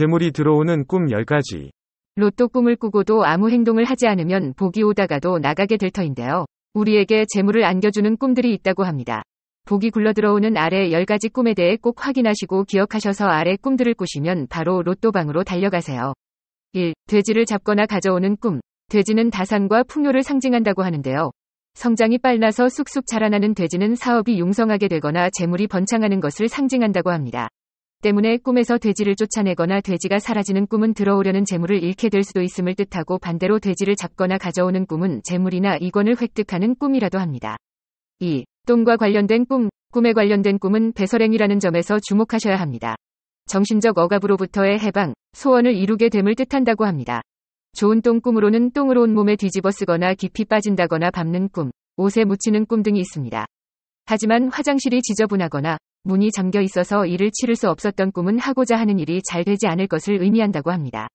재물이 들어오는 꿈 10가지. 로또 꿈을 꾸고도 아무 행동을 하지 않으면 복이 오다가도 나가게 될 터인데요. 우리에게 재물을 안겨주는 꿈들이 있다고 합니다. 복이 굴러들어오는 아래 10가지 꿈에 대해 꼭 확인하시고 기억하셔서 아래 꿈들을 꾸시면 바로 로또방으로 달려가세요. 1. 돼지를 잡거나 가져오는 꿈. 돼지는 다산과 풍요를 상징한다고 하는데요. 성장이 빨라서 쑥쑥 자라나는 돼지는 사업이 융성하게 되거나 재물이 번창하는 것을 상징한다고 합니다. 때문에 꿈에서 돼지를 쫓아내거나 돼지가 사라지는 꿈은 들어오려는 재물을 잃게 될 수도 있음을 뜻하고 반대로 돼지를 잡거나 가져오는 꿈은 재물이나 이권을 획득하는 꿈이라도 합니다. 2. 똥과 관련된 꿈, 꿈에 관련된 꿈은 배설행이라는 점에서 주목하셔야 합니다. 정신적 억압으로부터의 해방, 소원을 이루게 됨을 뜻한다고 합니다. 좋은 똥 꿈으로는 똥으로 온 몸에 뒤집어 쓰거나 깊이 빠진다거나 밟는 꿈, 옷에 묻히는 꿈 등이 있습니다. 하지만 화장실이 지저분하거나 문이 잠겨 있어서 이를 치를 수 없었던 꿈은 하고자 하는 일이 잘 되지 않을 것을 의미한다고 합니다.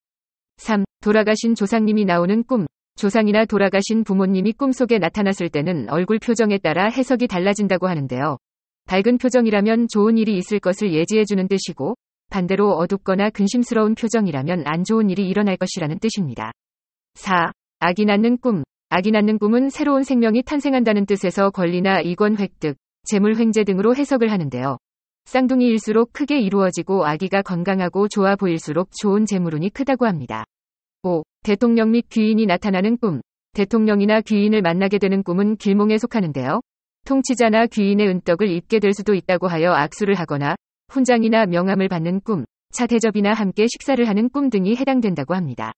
3. 돌아가신 조상님이 나오는 꿈. 조상이나 돌아가신 부모님이 꿈속에 나타났을 때는 얼굴 표정에 따라 해석이 달라진다고 하는데요. 밝은 표정이라면 좋은 일이 있을 것을 예지해주는 뜻이고, 반대로 어둡거나 근심스러운 표정이라면 안 좋은 일이 일어날 것이라는 뜻입니다. 4. 아기 낳는 꿈. 아기 낳는 꿈은 새로운 생명이 탄생한다는 뜻에서 권리나 이권 획득, 재물횡재 등으로 해석을 하는데요. 쌍둥이일수록 크게 이루어지고 아기가 건강하고 좋아 보일수록 좋은 재물운이 크다고 합니다. 5. 대통령 및 귀인이 나타나는 꿈. 대통령이나 귀인을 만나게 되는 꿈은 길몽에 속하는데요. 통치자나 귀인의 은덕을 입게 될 수도 있다고 하여 악수를 하거나 훈장이나 명함을 받는 꿈, 차 대접이나 함께 식사를 하는 꿈 등이 해당된다고 합니다.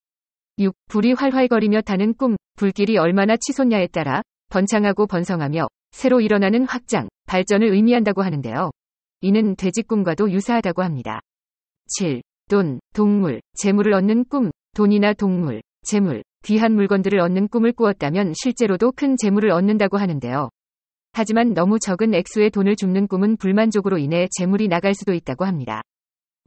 6. 불이 활활거리며 타는 꿈, 불길이 얼마나 치솟냐에 따라 번창하고 번성하며 새로 일어나는 확장, 발전을 의미한다고 하는데요. 이는 돼지 꿈과도 유사하다고 합니다. 7. 돈, 동물, 재물을 얻는 꿈, 돈이나 동물, 재물, 귀한 물건들을 얻는 꿈을 꾸었다면 실제로도 큰 재물을 얻는다고 하는데요. 하지만 너무 적은 액수의 돈을 줍는 꿈은 불만족으로 인해 재물이 나갈 수도 있다고 합니다.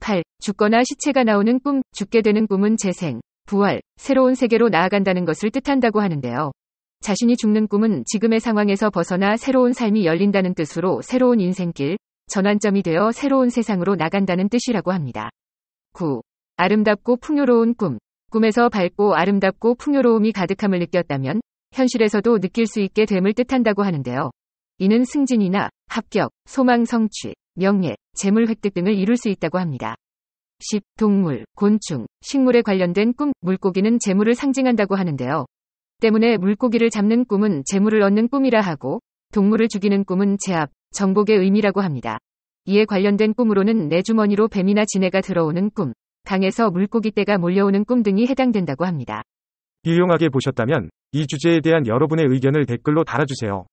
8. 죽거나 시체가 나오는 꿈, 죽게 되는 꿈은 재생, 부활, 새로운 세계로 나아간다는 것을 뜻한다고 하는데요. 자신이 죽는 꿈은 지금의 상황에서 벗어나 새로운 삶이 열린다는 뜻으로 새로운 인생길, 전환점이 되어 새로운 세상으로 나간다는 뜻이라고 합니다. 9. 아름답고 풍요로운 꿈. 꿈에서 밝고 아름답고 풍요로움이 가득함을 느꼈다면 현실에서도 느낄 수 있게 됨을 뜻한다고 하는데요. 이는 승진이나 합격, 소망 성취, 명예, 재물 획득 등을 이룰 수 있다고 합니다. 10. 동물, 곤충, 식물에 관련된 꿈, 물고기는 재물을 상징한다고 하는데요. 때문에 물고기를 잡는 꿈은 재물을 얻는 꿈이라 하고 동물을 죽이는 꿈은 제압, 정복의 의미라고 합니다. 이에 관련된 꿈으로는 내 주머니로 뱀이나 지네가 들어오는 꿈, 강에서 물고기 떼가 몰려오는 꿈 등이 해당된다고 합니다. 유용하게 보셨다면 이 주제에 대한 여러분의 의견을 댓글로 달아주세요.